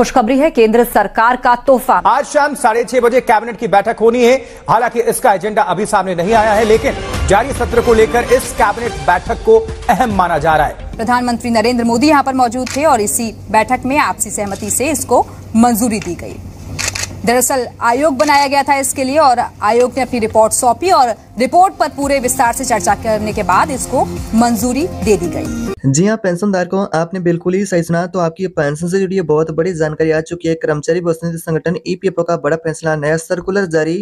खुशखबरी है केंद्र सरकार का तोहफा आज शाम साढ़े छह बजे कैबिनेट की बैठक होनी है हालांकि इसका एजेंडा अभी सामने नहीं आया है लेकिन जारी सत्र को लेकर इस कैबिनेट बैठक को अहम माना जा रहा है प्रधानमंत्री नरेंद्र मोदी यहाँ पर मौजूद थे और इसी बैठक में आपसी सहमति से इसको मंजूरी दी गई दरअसल आयोग बनाया गया था इसके लिए और आयोग ने अपनी रिपोर्ट सौंपी और रिपोर्ट पर पूरे विस्तार से चर्चा करने के बाद इसको मंजूरी दे दी गई जी हाँ पेंशन धारकों आपने बिल्कुल ही सही सुना तो आपकी पेंशन से जुड़ी बहुत बड़ी जानकारी आ चुकी है कर्मचारी बहुसंख्यक संगठन ईपीएफओ e का बड़ा फैसला नया सर्कुलर जारी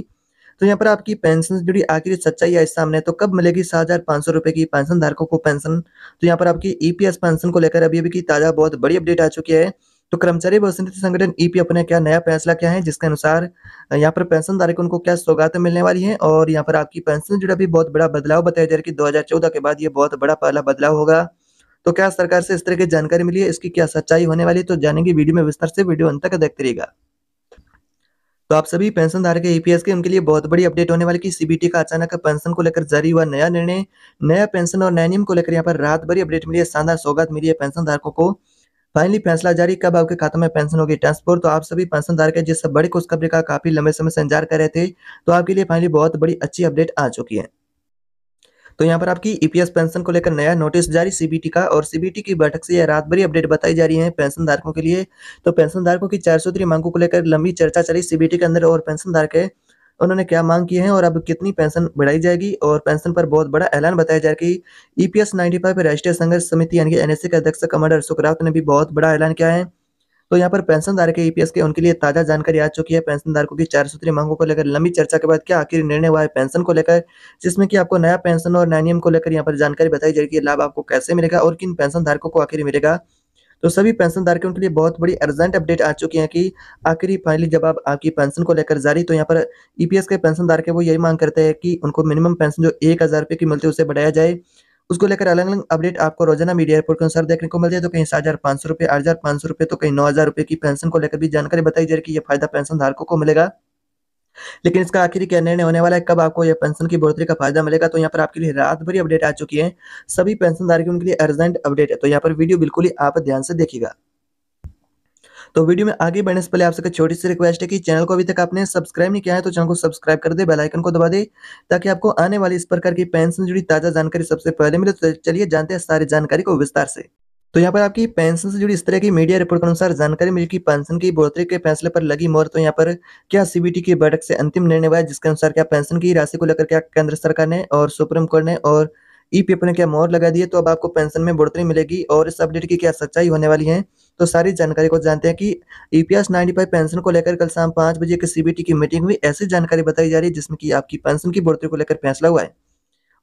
तो यहाँ पर आपकी पेंशन से जुड़ी आखिरी सच्चाई आई सामने तो कब मिलेगी सात हजार पांच सौ रुपए की पेंशन धारकों को पेंशन तो यहाँ पर आपकी ईपीएस e पेंशन को लेकर अभी अभी की ताज़ा बहुत बड़ी अपडेट आ चुकी है तो कर्मचारी निधि संगठन ईपी e अपने क्या नया फैसला क्या है जिसके अनुसार यहाँ पर पेंशन धारक उनको क्या सौगात मिलने वाली है और यहाँ पर आपकी पेंशन जुड़ा भी बहुत बड़ा बदलाव बताया जा रहा है कि दो के बाद ये बहुत बड़ा पहला बदलाव होगा तो क्या सरकार से इस तरह की जानकारी मिली है इसकी क्या सच्चाई होने वाली है तो जानेंगे वीडियो में विस्तार से वीडियो अंत तक देखते रहेगा तो आप सभी पेंशन धारक ईपीएस e के उनके लिए बहुत बड़ी अपडेट होने वाली कि सीबीटी का अचानक पेंशन को लेकर जारी हुआ नया निर्णय नया पेंशन और नया नियम को लेकर यहाँ पर रात भरी अपडेट मिली है शानदार सौगात मिली है पेंशन धारकों को फाइनली फैसला जारी कब आपके खाते में पेंशन होगी ट्रांसफर तो आप सभी पेंशन धारक है जिस बड़ी खुशखबरी का काफी लंबे समय से इंतजार कर रहे थे तो आपके लिए फाइनली बहुत बड़ी अच्छी अपडेट आ चुकी है तो यहाँ पर आपकी ईपीएस e पेंशन को लेकर नया नोटिस जारी सीबीटी का और सीबीटी की बैठक से यह रात भरी अपडेट बताई जा रही है पेंशन धारकों के लिए तो पेंशन धारकों की चार सौ मांगों को लेकर लंबी चर्चा चली सीबीटी के अंदर और पेंशन धारक उन्होंने क्या मांग की है और अब कितनी पेंशन बढ़ाई जाएगी और पेंशन पर बहुत बड़ा ऐलान बताया जा रहा है कि ईपीएस नाइन्टी फाइव राष्ट्रीय संघर्ष समिति यानी कि एन के अध्यक्ष कमांडर अशोक रावत ने भी बहुत बड़ा ऐलान किया है तो यहाँ पर धारक के ईपीएस e के उनके लिए ताजा जानकारी आ चुकी है पेंशनधारकों की चार सूत्री मांगों को लेकर लंबी चर्चा के बाद क्या आखिर निर्णय हुआ है पेंशन को लेकर जिसमें कि आपको नया पेंशन और नया नियम को लेकर यहाँ पर जानकारी बताई जाएगी लाभ आपको कैसे मिलेगा और किन पेंशनधारकों को आखिर मिलेगा तो सभी पेंशन धारकों के लिए बहुत बड़ी अर्जेंट अपडेट आ चुकी है कि आखिरी फाइनली जब आप आपकी पेंशन को लेकर जारी तो यहाँ पर ईपीएस e के पेंशन धारक वो यही मांग करते हैं कि उनको मिनिमम पेंशन जो एक हज़ार रुपये की मिलती है उसे बढ़ाया जाए उसको लेकर अलग अलग अपडेट आपको रोजाना मीडिया रिपोर्ट के अनुसार देखने को मिलती है तो कहीं सात हज़ार पाँच सौ रुपये आठ हज़ार पाँच सौ रुपये तो कहीं नौ हज़ार रुपये की पेंशन को लेकर भी जानकारी बताई जा रही है कि यह फायदा पेंशन धारकों को मिलेगा लेकिन इसका आखिर क्या निर्णय होने वाला है कब आपको यह पेंशन की बढ़ोतरी का फायदा मिलेगा तो यहाँ पर आपके लिए रात भरी अपडेट आ चुकी है सभी पेंशनधारकों उनके लिए अर्जेंट अपडेट है तो यहाँ पर वीडियो बिल्कुल ही आप ध्यान से देखिएगा तो वीडियो में आगे बढ़ने से पहले आपसे एक छोटी सी रिक्वेस्ट है कि चैनल को अभी तक आपने सब्सक्राइब नहीं किया है तो चैनल को सब्सक्राइब कर दे बेल आइकन को दबा दे ताकि आपको आने वाली इस प्रकार की पेंशन जुड़ी ताज़ा जानकारी सबसे पहले मिले तो चलिए जानते हैं सारी जानकारी को विस्तार से तो यहाँ पर आपकी पेंशन से जुड़ी इस तरह की मीडिया रिपोर्ट के अनुसार जानकारी मिली कि पेंशन की बढ़ोतरी के फैसले पर लगी मोर तो यहाँ पर क्या सीबीटी की बैठक से अंतिम निर्णय हुआ जिसके अनुसार क्या पेंशन की राशि को लेकर क्या केंद्र सरकार ने और सुप्रीम कोर्ट ने और ई e पेपर ने क्या मोहर लगा दी है तो अब आपको पेंशन में बढ़ोतरी मिलेगी और इस अपडेट की क्या सच्चाई होने वाली है तो सारी जानकारी को जानते हैं कि ईपीएस फाइव पेंशन को लेकर कल शाम पाँच बजे की सीबीटी की मीटिंग हुई ऐसी जानकारी बताई जा रही है जिसमें कि आपकी पेंशन की बढ़ोतरी को लेकर फैसला हुआ है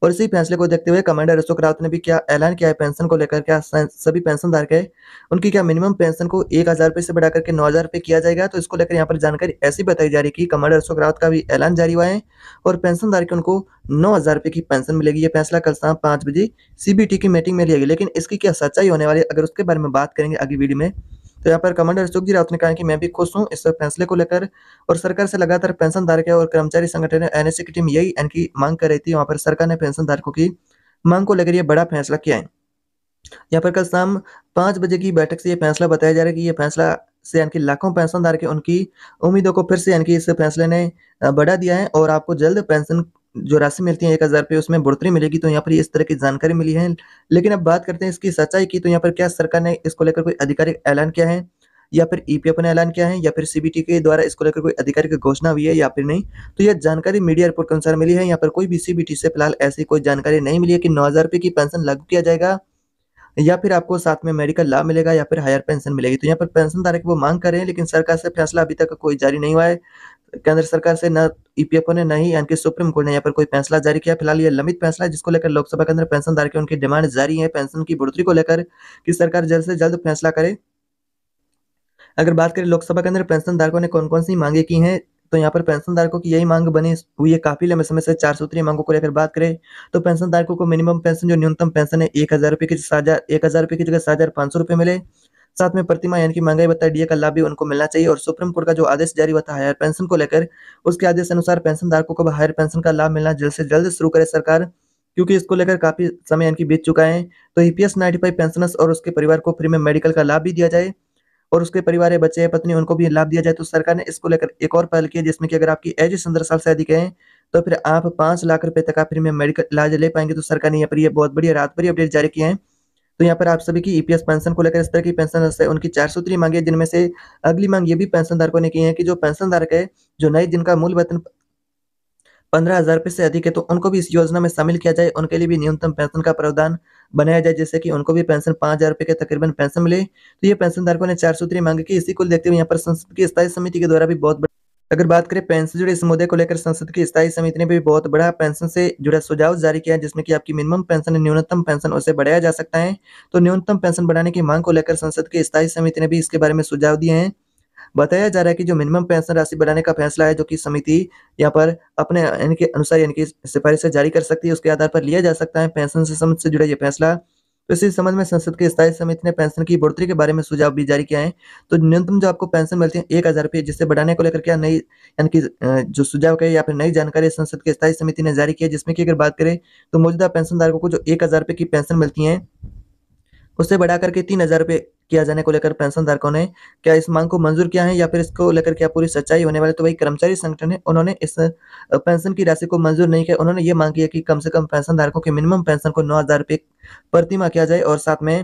और इसी फैसले को देखते हुए कमांडर अशोक रावत ने भी क्या ऐलान किया है पेंशन को लेकर क्या सभी पेंशन धारक है उनकी क्या मिनिमम पेंशन को एक हज़ार रुपये से बढ़ा करके नौ हज़ार रुपये किया जाएगा तो इसको लेकर यहाँ पर जानकारी ऐसी बताई जा रही कि कमांडर अशोक रावत का भी ऐलान जारी हुआ है और पेंशन धारक उनको नौ हज़ार रुपये की पेंशन मिलेगी ये फैसला कल शाम पांच बजे सीबीटी की मीटिंग में लिया गया लेकिन इसकी क्या सच्चाई होने वाली अगर उसके बारे में बात करेंगे अगली वीडियो में तो यहाँ पर कमांडर अशोक जी राउत ने कहा कि मैं भी खुश हूँ इस फैसले को लेकर और सरकार से लगातार पेंशन धारक और कर्मचारी संगठन एन की टीम यही इनकी मांग कर रही थी वहाँ पर सरकार ने पेंशन धारकों की मांग को लेकर यह बड़ा फैसला किया है यहाँ पर कल शाम पाँच बजे की बैठक से यह फैसला बताया जा रहा है कि यह फैसला से यानी कि लाखों पेंशनधारक उनकी उम्मीदों को फिर से यानी कि इस फैसले ने बढ़ा दिया है और आपको जल्द पेंशन जो राशि मिलती है एक हज़ार रुपये उसमें बढ़ोतरी मिलेगी तो यहाँ पर इस तरह की जानकारी मिली है लेकिन अब बात करते हैं इसकी सच्चाई की तो यहाँ पर क्या सरकार ने इसको लेकर कोई आधिकारिक ऐलान किया है या फिर ईपीएफ e ने ऐलान किया है या फिर सीबीटी के द्वारा इसको लेकर कोई आधिकारिक घोषणा हुई है या फिर नहीं तो यह जानकारी मीडिया रिपोर्ट के अनुसार मिली है यहाँ पर कोई भी सीबीटी से फिलहाल ऐसी कोई जानकारी नहीं मिली है कि नौ हजार की पेंशन लागू किया जाएगा या फिर आपको साथ में मेडिकल लाभ मिलेगा या फिर हायर पेंशन मिलेगी तो यहाँ पर पेंशन धारक वो मांग कर रहे हैं लेकिन सरकार से फैसला अभी तक कोई जारी नहीं हुआ है केंद्र सरकार से न ईपीएफओ e ने नहीं यानी कि सुप्रीम कोर्ट ने यहाँ पर कोई फैसला जारी किया फिलहाल ये लंबित फैसला है जिसको लेकर लोकसभा के अंदर पेंशनधारक के उनकी डिमांड जारी है पेंशन की बढ़ोतरी को लेकर कि सरकार जल्द से जल्द फैसला करे अगर बात करें लोकसभा के अंदर पेंशन पेंशनधारकों ने कौन कौन सी मांगे की हैं तो यहाँ पर पेंशन पेंशनधारकों की यही मांग बनी हुई है काफी लंबे समय से चार सूत्रीय मांगों को लेकर बात करें तो पेंशन पेंशनधारकों को मिनिमम पेंशन जो न्यूनतम पेंशन है एक हजार रुपए की साझा एक हजार रुपए की जगह सात हजार पांच सौ रुपए मिले साथ में प्रतिमा यानी कि महंगाई भत्ता डीए का लाभ भी उनको मिलना चाहिए और सुप्रीम कोर्ट का जो आदेश जारी हुआ था हायर पेंशन को लेकर उसके आदेश अनुसार पेंशन धारकों को हायर पेंशन का लाभ मिलना जल्द से जल्द शुरू करे सरकार क्योंकि इसको लेकर काफी समय यानी कि बीत चुका है तो ईपीएस नाइन्टी पेंशनर्स और उसके परिवार को फ्री में मेडिकल का लाभ भी दिया जाए और उसके परिवार है बच्चे पत्नी उनको भी लाभ दिया जाए तो सरकार ने इसको लेकर एक और पहल की जिसमें कि अगर आपकी एज सत्रह साल से अधिक है तो फिर आप पांच लाख रुपए तक का फ्री में मेडिकल इलाज ले पाएंगे तो सरकार ने यहाँ पर यह बहुत बढ़िया रात भरी अपडेट जारी किया है तो यहाँ पर आप सभी की ईपीएस e पेंशन को लेकर इस तरह की पेंशन है उनकी चार सूत्री मांगे जिनमें से अगली मांग ये भी पेंशन धारकों ने की है कि जो पेंशन धारक है जो नए जिनका मूल वेतन पंद्रह हजार रुपये से अधिक है तो उनको भी इस योजना में शामिल किया जाए उनके लिए भी न्यूनतम पेंशन का प्रावधान बनाया जाए जैसे कि उनको भी पेंशन पांच हजार रुपये के तकरीबन पेंशन मिले तो ये पेंशन धारकों ने चार सूत्री मांगी की इसी को देखते हुए यहाँ पर संसद की स्थायी समिति के द्वारा भी बहुत अगर बात करें पेंशन से जुड़े इस मुद्दे को लेकर संसद की स्थायी समिति ने भी बहुत बड़ा पेंशन से जुड़ा सुझाव जारी किया जिसमें कि आपकी मिनिमम पेंशन न्यूनतम पेंशन उसे बढ़ाया जा सकता है तो न्यूनतम पेंशन बढ़ाने की मांग को लेकर संसद की स्थायी समिति ने भी इसके बारे में सुझाव दिए हैं बताया जा रहा है कि जो मिनिमम पेंशन राशि बढ़ाने का फैसला है जो कि समिति यहाँ पर अपने इनके अनुसार यानी कि सिफारिशें जारी कर सकती है उसके आधार पर लिया जा सकता है पेंशन सिस्टम से जुड़ा यह फैसला तो इसी संबंध में संसद की स्थायी समिति ने पेंशन की बढ़ोतरी के बारे में सुझाव भी जारी किया है तो न्यूनतम जो आपको पेंशन मिलती है एक हज़ार रुपये जिससे बढ़ाने को लेकर क्या नई यानी कि जो सुझाव है या फिर नई जानकारी संसद की स्थायी समिति ने जारी किया है जिसमें की अगर बात करें तो मौजूदा पेंशनधारकों को जो एक हज़ार रुपये की पेंशन मिलती है उसे बढ़ा करके तीन हजार रुपये किया जाने को लेकर पेंशन धारकों ने क्या इस मांग को मंजूर किया है या फिर इसको लेकर क्या पूरी सच्चाई होने वाली तो वही कर्मचारी संगठन है उन्होंने इस पेंशन की राशि को मंजूर नहीं किया उन्होंने ये मांग की है कि कम से कम पेंशन धारकों के मिनिमम पेंशन को नौ हजार रुपये प्रतिमा किया जाए और साथ में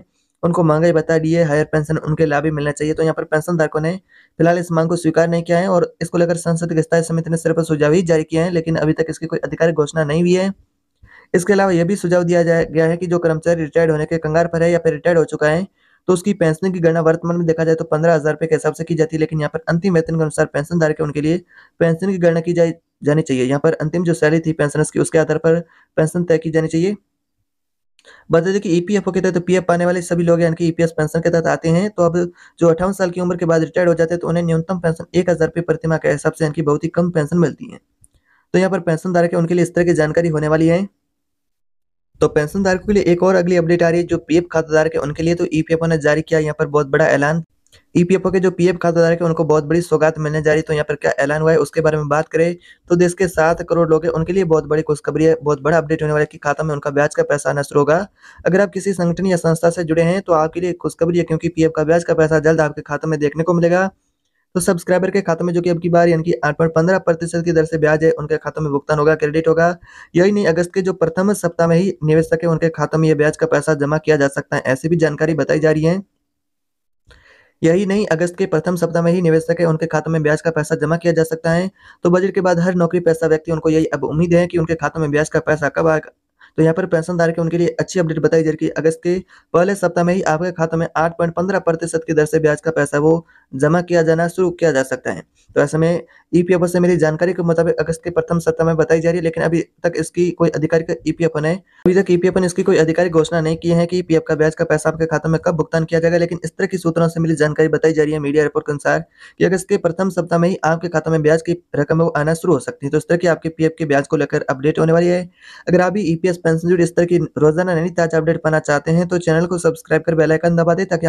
उनको ही बता दी है हायर पेंशन उनके लाभ भी मिलना चाहिए तो यहाँ पर पेंशन धारकों ने फिलहाल इस मांग को स्वीकार नहीं किया है और इसको लेकर संसद के स्थायी समिति ने सिर्फ सुझाव ही जारी किया है लेकिन अभी तक इसकी कोई आधिकारिक घोषणा नहीं हुई है इसके अलावा यह भी सुझाव दिया गया है कि जो कर्मचारी रिटायर्ड होने के कंगार पर है या फिर रिटायर्ड हो चुका है तो उसकी पेंशन की गणना वर्तमान में देखा जाए तो पंद्रह हज़ार रुपये के हिसाब से की जाती है लेकिन यहाँ पर अंतिम वेतन के अनुसार पेंशन धारक है उनके लिए पेंशन की गणना की जाए जानी चाहिए यहाँ पर अंतिम जो सैलरी थी पेंशनर्स की उसके आधार पर पेंशन तय की जानी चाहिए बता दें कि ईपीएफओ e के तहत तो पीएफ पाने वाले सभी लोग यानी कि ईपीएस e पेंशन के तहत आते हैं तो अब जो अठावन साल की उम्र के बाद रिटायर्ड हो जाते हैं तो उन्हें न्यूनतम पेंशन एक हज़ार रुपये प्रतिमा के हिसाब से यानी कि बहुत ही कम पेंशन मिलती है तो यहाँ पर पेंशन धारक है उनके लिए इस तरह की जानकारी होने वाली है तो पेंशन धारकों के लिए एक और अगली अपडेट आ रही है जो पीएफ खाताधारक है उनके लिए तो ईपीएफओ e ने जारी किया यहाँ पर बहुत बड़ा ऐलान ईपीएफओ e के जो पीएफ खाताधारक है उनको बहुत बड़ी सौगात मिलने जा रही तो यहाँ पर क्या ऐलान हुआ है उसके बारे में बात करें तो देश के सात करोड़ लोग हैं उनके लिए बहुत बड़ी खुशखबरी है बहुत बड़ा अपडेट होने वाला है कि खाता में उनका ब्याज का पैसा आना शुरू होगा अगर आप किसी संगठन या संस्था से जुड़े हैं तो आपके लिए खुशखबरी है क्योंकि पीएफ का ब्याज का पैसा जल्द आपके खाते में देखने को मिलेगा तो सब्सक्राइबर के खाते में जो कि अब की बार यानी कि आठ पॉइंट पंद्रह प्रतिशत की दर से ब्याज है उनके खाते में भुगतान होगा क्रेडिट होगा यही नहीं अगस्त के जो प्रथम सप्ताह में ही निवेशक है उनके खाते में यह ब्याज का पैसा जमा किया जा सकता है ऐसी भी जानकारी बताई जा रही है यही नहीं अगस्त के प्रथम सप्ताह में ही निवेशक है उनके खाते में ब्याज का पैसा जमा किया जा सकता है तो बजट के बाद हर नौकरी पैसा व्यक्ति उनको यही अब उम्मीद है कि उनके खातों में ब्याज का पैसा कब आएगा तो यहाँ पर पेंशन धारक उनके लिए अच्छी अपडेट बताई जा रही है अगस्त के पहले सप्ताह में ही आपके खाते में आठ पॉइंट पंद्रह प्रतिशत की दर से ब्याज का पैसा वो जमा किया जाना शुरू किया जा सकता है तो ऐसे में ई e से मेरी जानकारी के मुताबिक अगस्त के प्रथम सप्ताह में बताई जा रही है लेकिन अभी तक इसकी कोई आधिकारिक ई e पी ने अभी तक ई e ने इसकी कोई आधिकारिक घोषणा नहीं की है कि पी का ब्याज का पैसा आपके खाते में कब भुगतान किया जाएगा लेकिन इस तरह की सूत्रों से मिली जानकारी बताई जा रही है मीडिया रिपोर्ट के अनुसार की अगस्त के प्रथम सप्ताह में ही आपके खाते में ब्याज की रकम आना शुरू हो सकती है तो इस तरह की आपके पी के ब्याज को लेकर अपडेट होने वाली है अगर आप भी ई पेंशन जुड़ी स्तर की रोजाना नई ताजा अपडेट पाना चाहते हैं तो चैनल को सब्सक्राइब कर बेलाइकन दबा दें ताकि